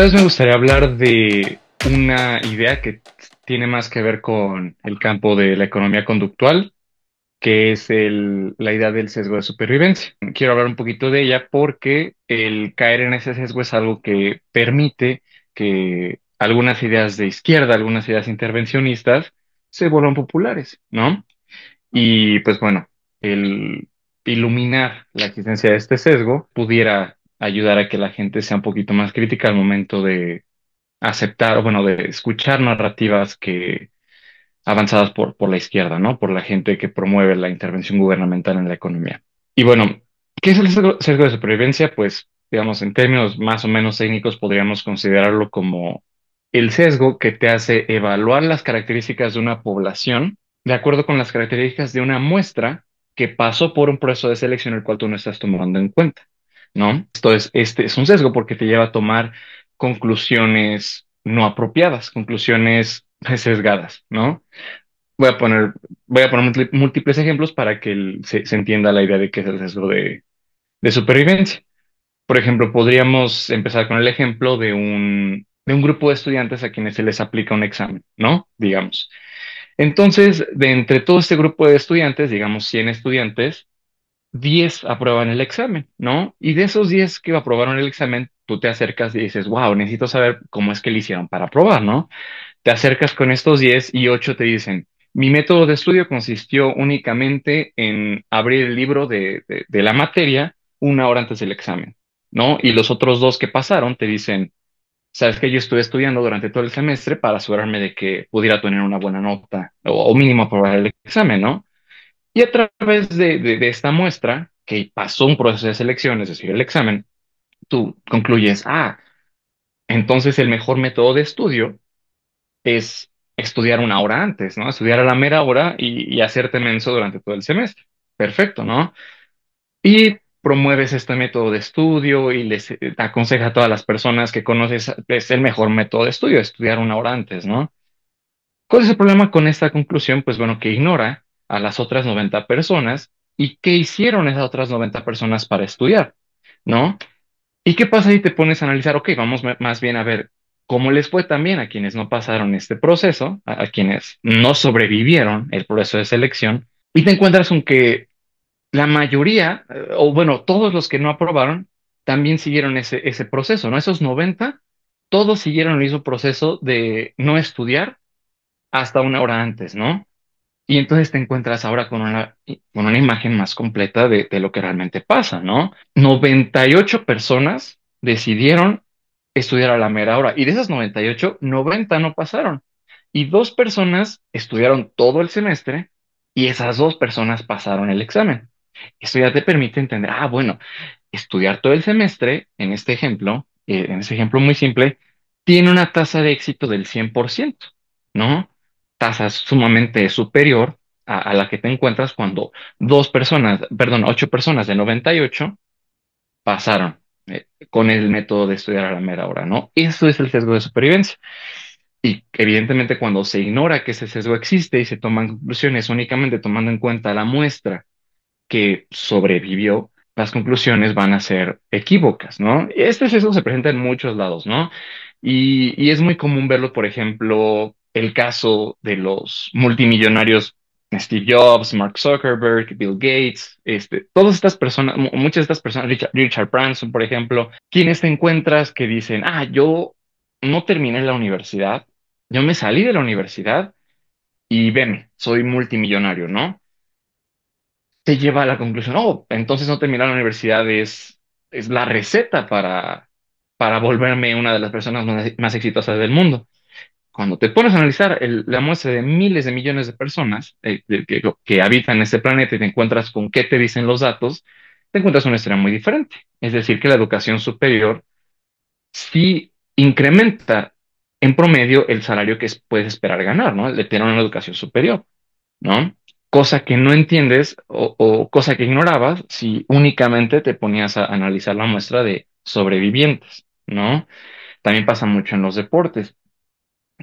Entonces me gustaría hablar de una idea que tiene más que ver con el campo de la economía conductual, que es la idea del sesgo de supervivencia. Quiero hablar un poquito de ella porque el caer en ese sesgo es algo que permite que algunas ideas de izquierda, algunas ideas intervencionistas, se vuelvan populares, ¿no? Y pues bueno, el iluminar la existencia de este sesgo pudiera ayudar a que la gente sea un poquito más crítica al momento de aceptar, o bueno, de escuchar narrativas que avanzadas por, por la izquierda, ¿no? Por la gente que promueve la intervención gubernamental en la economía. Y bueno, ¿qué es el sesgo de supervivencia? Pues, digamos, en términos más o menos técnicos, podríamos considerarlo como el sesgo que te hace evaluar las características de una población de acuerdo con las características de una muestra que pasó por un proceso de selección el cual tú no estás tomando en cuenta. ¿no? Entonces, este es un sesgo porque te lleva a tomar conclusiones no apropiadas, conclusiones sesgadas, ¿no? Voy a poner, voy a poner múltiples ejemplos para que se, entienda la idea de qué es el sesgo de, supervivencia. Por ejemplo, podríamos empezar con el ejemplo de un, de un grupo de estudiantes a quienes se les aplica un examen, ¿no? Digamos. Entonces, de entre todo este grupo de estudiantes, digamos 100 estudiantes, 10 aprueban el examen, ¿no? Y de esos 10 que aprobaron el examen, tú te acercas y dices, wow, necesito saber cómo es que le hicieron para aprobar, ¿no? Te acercas con estos 10 y 8 te dicen, mi método de estudio consistió únicamente en abrir el libro de, la materia una hora antes del examen, ¿no? Y los otros dos que pasaron te dicen, sabes que yo estuve estudiando durante todo el semestre para asegurarme de que pudiera tener una buena nota o mínimo aprobar el examen, ¿no? Y a través de, esta muestra, que pasó un proceso de selección, es decir, el examen, tú concluyes, ah, entonces el mejor método de estudio es estudiar una hora antes, ¿no? Estudiar a la mera hora y, hacerte menso durante todo el semestre. Perfecto, ¿no? Y promueves este método de estudio y les eh, aconseja a todas las personas que conoces, es el mejor método de estudio, estudiar una hora antes, ¿no? ¿Cuál es el problema con esta conclusión? Pues bueno, que ignora a las otras 90 personas y qué hicieron esas otras 90 personas para estudiar, ¿no? ¿Y qué pasa si te pones a analizar, ok, vamos más bien a ver cómo les fue también a quienes no pasaron este proceso, a, quienes no sobrevivieron el proceso de selección, y te encuentras con que la mayoría, eh, o bueno, todos los que no aprobaron, también siguieron ese, ese proceso, ¿no? Esos 90, todos siguieron el mismo proceso de no estudiar hasta una hora antes, ¿no? Y entonces te encuentras ahora con una, una imagen más completa de, lo que realmente pasa, ¿no? 98 personas decidieron estudiar a la mera hora y de esas 98, 90 no pasaron. Y dos personas estudiaron todo el semestre y esas dos personas pasaron el examen. Esto ya te permite entender, ah, bueno, estudiar todo el semestre, en este ejemplo, eh, en este ejemplo muy simple, tiene una tasa de éxito del 100%, ¿no? tasa sumamente superior a, la que te encuentras cuando dos personas, perdón, ocho personas de 98 pasaron eh, con el método de estudiar a la mera hora, ¿no? Eso es el sesgo de supervivencia. Y evidentemente cuando se ignora que ese sesgo existe y se toman conclusiones únicamente tomando en cuenta la muestra que sobrevivió, las conclusiones van a ser equívocas, ¿no? Este sesgo se presenta en muchos lados, ¿no? Y, y es muy común verlo, por ejemplo, el caso de los multimillonarios Steve Jobs, Mark Zuckerberg, Bill Gates, este, todas estas personas, muchas de estas personas, Richard, Branson, por ejemplo, quienes te encuentras que dicen, ah, yo no terminé la universidad, yo me salí de la universidad y ven, soy multimillonario, ¿no? Te lleva a la conclusión, oh, entonces no terminar la universidad es, es la receta para, para volverme una de las personas más exitosas del mundo cuando te pones a analizar la muestra de miles de millones de personas eh, que, habitan este planeta y te encuentras con qué te dicen los datos, te encuentras una historia muy diferente. Es decir, que la educación superior sí incrementa en promedio el salario que puedes esperar ganar, ¿no? De tener una educación superior, ¿no? Cosa que no entiendes o, o cosa que ignorabas si únicamente te ponías a analizar la muestra de sobrevivientes, ¿no? También pasa mucho en los deportes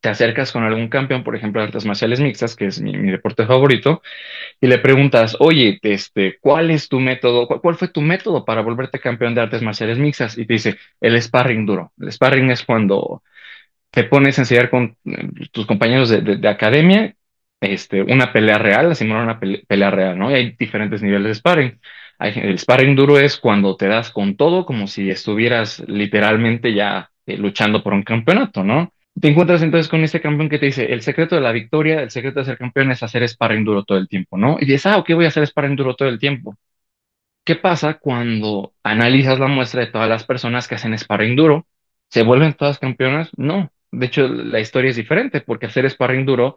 te acercas con algún campeón, por ejemplo, de artes marciales mixtas, que es mi, deporte favorito, y le preguntas, oye, este, ¿cuál es tu método? ¿Cuál fue tu método para volverte campeón de artes marciales mixtas? Y te dice, el sparring duro. El sparring es cuando te pones a enseñar con eh, tus compañeros de, academia este, una pelea real, como una pelea, real, ¿no? Y hay diferentes niveles de sparring. el sparring duro es cuando te das con todo, como si estuvieras literalmente ya eh, luchando por un campeonato, ¿no? Te encuentras entonces con este campeón que te dice, el secreto de la victoria, el secreto de ser campeón es hacer sparring duro todo el tiempo, ¿no? Y dices, ah, ok, voy a hacer sparring duro todo el tiempo. ¿Qué pasa cuando analizas la muestra de todas las personas que hacen sparring duro? ¿Se vuelven todas campeonas? No. De hecho, la historia es diferente porque hacer sparring duro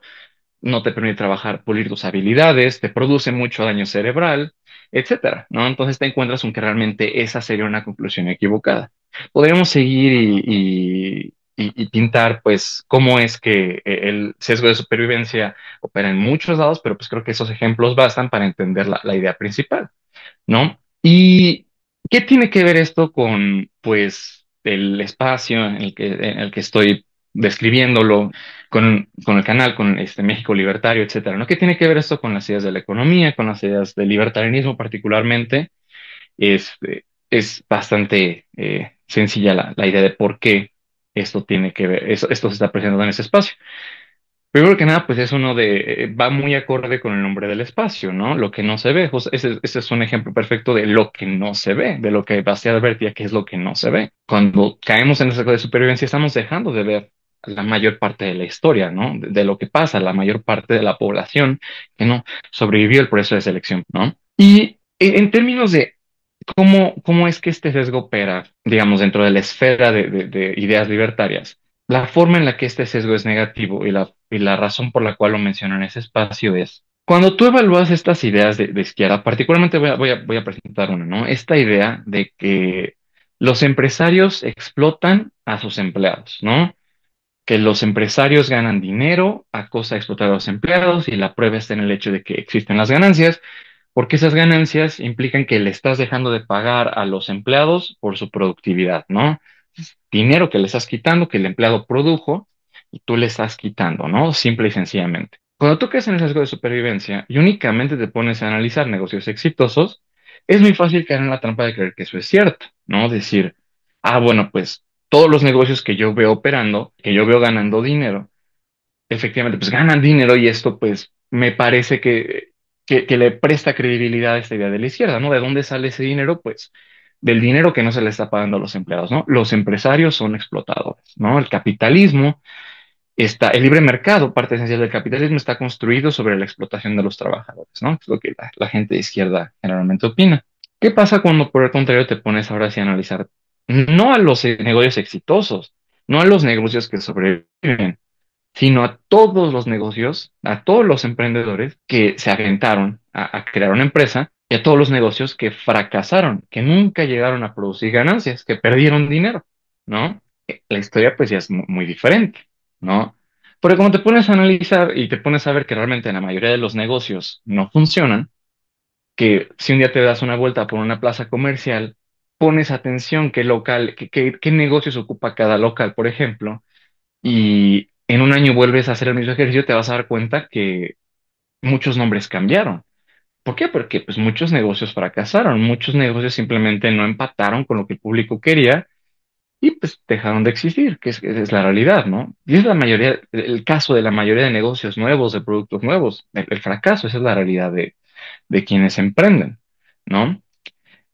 no te permite trabajar, pulir tus habilidades, te produce mucho daño cerebral, etcétera, ¿no? Entonces te encuentras con que realmente esa sería una conclusión equivocada. Podríamos seguir y y, pintar, pues, cómo es que eh, el sesgo de supervivencia opera en muchos lados, pero pues creo que esos ejemplos bastan para entender la, idea principal, ¿no? ¿Y qué tiene que ver esto con, pues, el espacio en el que, en el que estoy describiéndolo con, el canal, con este México Libertario, etcétera, ¿no? ¿Qué tiene que ver esto con las ideas de la economía, con las ideas del libertarianismo particularmente? Este, es, bastante eh, sencilla la, idea de por qué esto tiene que ver, esto, se está presentando en ese espacio. Primero que nada, pues es uno de, eh, va muy acorde con el nombre del espacio, ¿no? Lo que no se ve, pues ese, ese, es un ejemplo perfecto de lo que no se ve, de lo que ser advertía que es lo que no se ve. Cuando caemos en esa cosa de supervivencia, estamos dejando de ver la mayor parte de la historia, ¿no? De, lo que pasa, la mayor parte de la población que no sobrevivió el proceso de selección, ¿no? Y en términos de ¿Cómo, es que este sesgo opera, digamos, dentro de la esfera de, ideas libertarias? La forma en la que este sesgo es negativo y la, razón por la cual lo menciono en ese espacio es cuando tú evalúas estas ideas de, izquierda, particularmente voy a, voy a, presentar una, ¿no? Esta idea de que los empresarios explotan a sus empleados, ¿no? Que los empresarios ganan dinero a costa de explotar a los empleados y la prueba está en el hecho de que existen las ganancias porque esas ganancias implican que le estás dejando de pagar a los empleados por su productividad, ¿no? Dinero que le estás quitando, que el empleado produjo y tú le estás quitando, ¿no? Simple y sencillamente. Cuando tú crees en el sesgo de supervivencia y únicamente te pones a analizar negocios exitosos, es muy fácil caer en la trampa de creer que eso es cierto, ¿no? Decir, ah, bueno, pues todos los negocios que yo veo operando, que yo veo ganando dinero, efectivamente, pues ganan dinero y esto pues me parece que que, le presta credibilidad a esta idea de la izquierda, ¿no? ¿De dónde sale ese dinero? Pues del dinero que no se le está pagando a los empleados, ¿no? Los empresarios son explotadores, ¿no? El capitalismo está, el libre mercado, parte esencial del capitalismo, está construido sobre la explotación de los trabajadores, ¿no? Es lo que la, gente de izquierda generalmente opina. ¿Qué pasa cuando por el contrario te pones ahora a analizar no a los negocios exitosos, no a los negocios que sobreviven, sino a todos los negocios, a todos los emprendedores que se aventaron a, crear una empresa y a todos los negocios que fracasaron, que nunca llegaron a producir ganancias, que perdieron dinero, ¿no? Eh, la historia pues ya es muy, diferente, ¿no? Porque cuando te pones a analizar y te pones a ver que realmente la mayoría de los negocios no funcionan, que si un día te das una vuelta por una plaza comercial, pones atención qué local, qué negocios ocupa cada local, por ejemplo, y en un año vuelves a hacer el mismo ejercicio, te vas a dar cuenta que muchos nombres cambiaron. ¿Por qué? Porque pues, muchos negocios fracasaron, muchos negocios simplemente no empataron con lo que el público quería y pues dejaron de existir, que es, la realidad, ¿no? Y es la mayoría, el caso de la mayoría de negocios nuevos, de productos nuevos, el, fracaso, esa es la realidad de, de quienes emprenden, ¿no?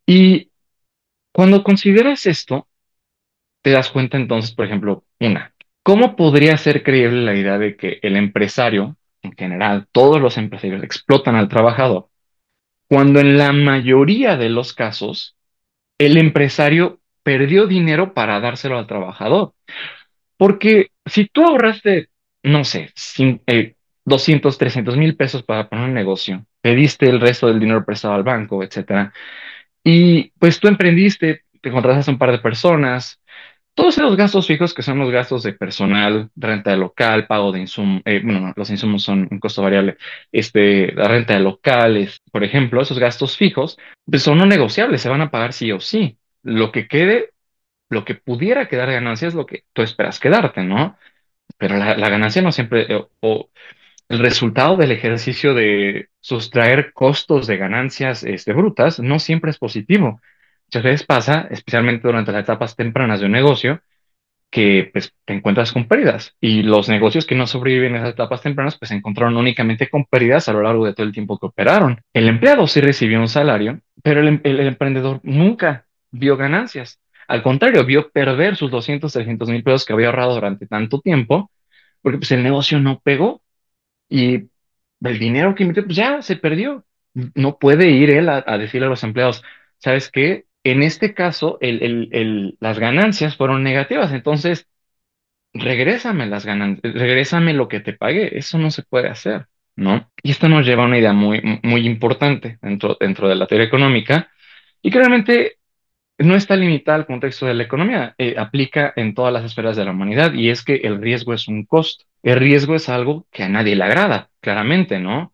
Y cuando consideras esto, te das cuenta entonces, por ejemplo, una, ¿Cómo podría ser creíble la idea de que el empresario, en general, todos los empresarios explotan al trabajador, cuando en la mayoría de los casos el empresario perdió dinero para dárselo al trabajador? Porque si tú ahorraste, no sé, 200, 300 eh, mil pesos para poner un negocio, pediste el resto del dinero prestado al banco, etcétera, y pues tú emprendiste, te contrataste a un par de personas, todos esos gastos fijos que son los gastos de personal, renta local, pago de insumos, eh, bueno, los insumos son un costo variable, este, la renta de locales, por ejemplo, esos gastos fijos, pues, son no negociables, se van a pagar sí o sí. Lo que quede, lo que pudiera quedar ganancia es lo que tú esperas quedarte, ¿no? Pero la, ganancia no siempre, eh, o, el resultado del ejercicio de sustraer costos de ganancias este, brutas no siempre es positivo muchas veces pasa, especialmente durante las etapas tempranas de un negocio, que pues, te encuentras con pérdidas. Y los negocios que no sobreviven en esas etapas tempranas, pues se encontraron únicamente con pérdidas a lo largo de todo el tiempo que operaron. El empleado sí recibió un salario, pero el, em-, emprendedor nunca vio ganancias. Al contrario, vio perder sus 200, 300 mil pesos que había ahorrado durante tanto tiempo, porque pues el negocio no pegó y el dinero que invirtió, pues ya se perdió. No puede ir él a, a decirle a los empleados, ¿sabes qué? En este caso, las ganancias fueron negativas, entonces regrésame las ganancias, regrésame lo que te pagué, eso no se puede hacer, ¿no? Y esto nos lleva a una idea muy, muy importante dentro, dentro de la teoría económica y que realmente no está limitada al contexto de la economía, eh, aplica en todas las esferas de la humanidad y es que el riesgo es un costo. El riesgo es algo que a nadie le agrada, claramente, ¿no?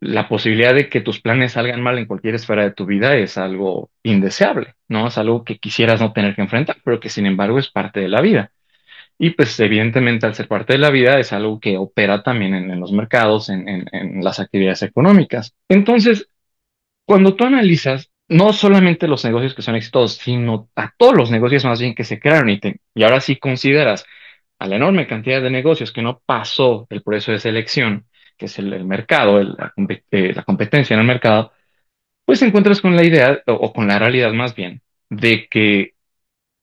la posibilidad de que tus planes salgan mal en cualquier esfera de tu vida es algo indeseable, ¿no? Es algo que quisieras no tener que enfrentar, pero que sin embargo es parte de la vida. Y pues evidentemente al ser parte de la vida es algo que opera también en, los mercados, en, las actividades económicas. Entonces, cuando tú analizas no solamente los negocios que son exitosos, sino a todos los negocios más bien que se crearon y, y ahora sí consideras a la enorme cantidad de negocios que no pasó el proceso de selección, que es el, mercado, eh, la, competencia en el mercado, pues te encuentras con la idea, o, con la realidad más bien, de que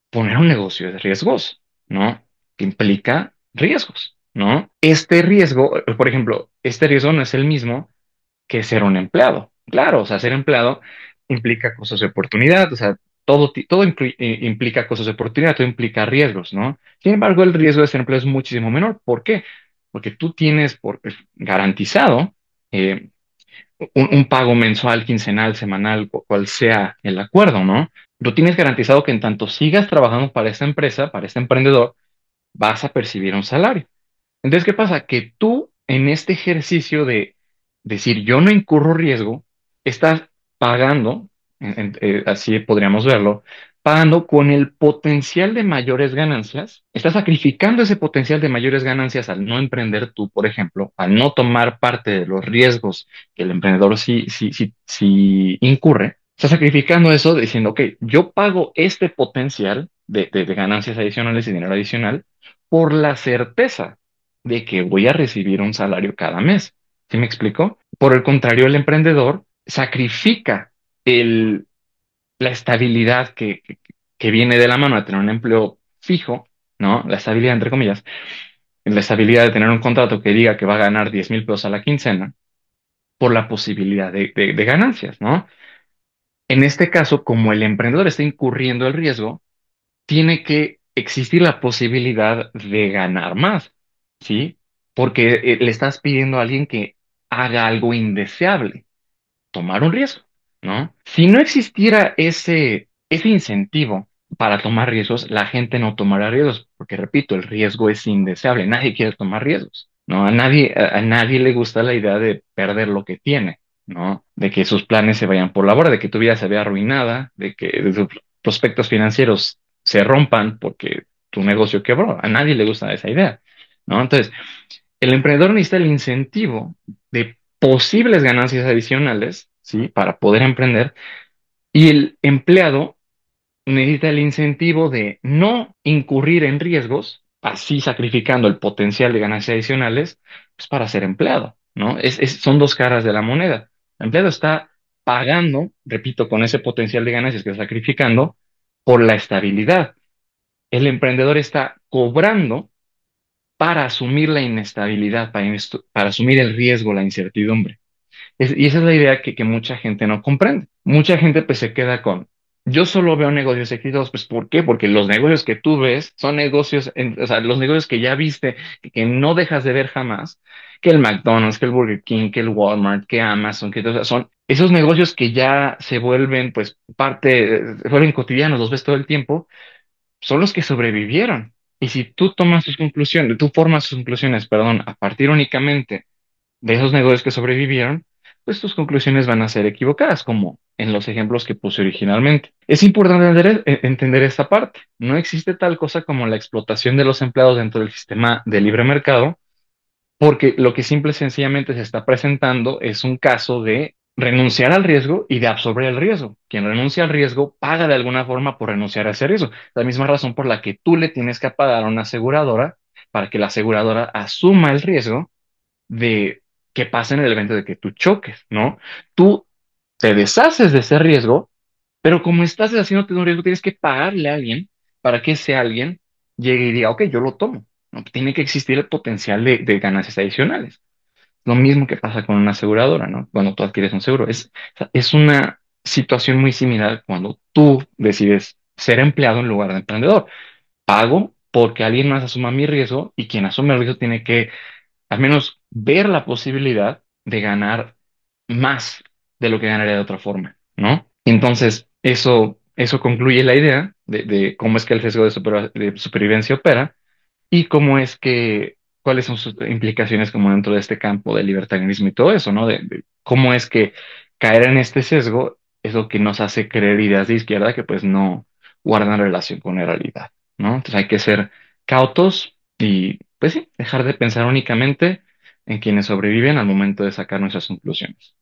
poner un negocio es riesgos, ¿no? Que implica riesgos, ¿no? Este riesgo, eh, por ejemplo, este riesgo no es el mismo que ser un empleado. Claro, o sea, ser empleado implica cosas de oportunidad, o sea, todo, todo eh, implica cosas de oportunidad, todo implica riesgos, ¿no? Sin embargo, el riesgo de ser empleado es muchísimo menor. ¿Por qué? porque tú tienes por, eh, garantizado eh, un, pago mensual, quincenal, semanal, cual sea el acuerdo, ¿no? Tú tienes garantizado que en tanto sigas trabajando para esta empresa, para este emprendedor, vas a percibir un salario. Entonces, ¿qué pasa? Que tú en este ejercicio de decir yo no incurro riesgo, estás pagando, eh, así podríamos verlo, pagando con el potencial de mayores ganancias, está sacrificando ese potencial de mayores ganancias al no emprender tú, por ejemplo, al no tomar parte de los riesgos que el emprendedor sí, sí, sí, sí incurre, Está sacrificando eso diciendo, ok, yo pago este potencial de, de ganancias adicionales y dinero adicional por la certeza de que voy a recibir un salario cada mes. ¿Sí me explico? Por el contrario, el emprendedor sacrifica el la estabilidad que, viene de la mano de tener un empleo fijo, ¿no? La estabilidad, entre comillas, la estabilidad de tener un contrato que diga que va a ganar 10 mil pesos a la quincena por la posibilidad de, de, ganancias, ¿no? En este caso, como el emprendedor está incurriendo el riesgo, tiene que existir la posibilidad de ganar más, ¿sí? Porque eh, le estás pidiendo a alguien que haga algo indeseable, tomar un riesgo, si no existiera ese, ese incentivo para tomar riesgos, la gente no tomará riesgos, porque repito, el riesgo es indeseable, nadie quiere tomar riesgos, ¿no? A nadie, a, nadie le gusta la idea de perder lo que tiene, ¿no? De que sus planes se vayan por la borda, de que tu vida se vea arruinada, de que sus prospectos financieros se rompan porque tu negocio quebró. A nadie le gusta esa idea, ¿no? Entonces, el emprendedor necesita el incentivo de posibles ganancias adicionales para poder emprender. Y el empleado necesita el incentivo de no incurrir en riesgos, así sacrificando el potencial de ganancias adicionales, pues, para ser empleado, ¿no? son dos caras de la moneda. El empleado está pagando, repito, con ese potencial de ganancias que está sacrificando, por la estabilidad. El emprendedor está cobrando para asumir la inestabilidad, para asumir el riesgo, la incertidumbre y esa es la idea que, que mucha gente no comprende. Mucha gente pues se queda con, yo solo veo negocios exitosos, pues ¿por qué? Porque los negocios que tú ves son negocios, o sea, los negocios que ya viste, que, no dejas de ver jamás, que el McDonald's, que el Burger King, que el Walmart, que Amazon, que son esos negocios que ya se vuelven, pues, parte, eh, vuelven cotidianos, los ves todo el tiempo, son los que sobrevivieron. Y si tú tomas sus conclusiones, tú formas sus conclusiones, perdón, a partir únicamente de esos negocios que sobrevivieron, pues tus conclusiones van a ser equivocadas, como en los ejemplos que puse originalmente. Es importante e, entender esta parte. No existe tal cosa como la explotación de los empleados dentro del sistema de libre mercado, porque lo que simple y sencillamente se está presentando es un caso de renunciar al riesgo y de absorber el riesgo. Quien renuncia al riesgo paga de alguna forma por renunciar a ese riesgo. La misma razón por la que tú le tienes que pagar a una aseguradora para que la aseguradora asuma el riesgo de que pasa en el evento de que tú choques, ¿no? Tú te deshaces de ese riesgo, pero como estás deshaciéndote de un riesgo, tienes que pagarle a alguien para que ese alguien llegue y diga, ok, yo lo tomo. ¿no? Tiene que existir el potencial de, de ganancias adicionales. Lo mismo que pasa con una aseguradora, ¿no? Cuando tú adquieres un seguro. Es, es una situación muy similar cuando tú decides ser empleado en lugar de emprendedor. Pago porque alguien más asuma mi riesgo y quien asume el riesgo tiene que al menos ver la posibilidad de ganar más de lo que ganaría de otra forma, ¿no? Entonces, eso, eso concluye la idea de, cómo es que el sesgo de, supervivencia opera y cómo es que, cuáles son sus implicaciones como dentro de este campo del libertarianismo y todo eso, ¿no? cómo es que caer en este sesgo es lo que nos hace creer ideas de izquierda que pues no guardan relación con la realidad, ¿no? Entonces hay que ser cautos y pues sí, dejar de pensar únicamente en quienes sobreviven al momento de sacar nuestras conclusiones.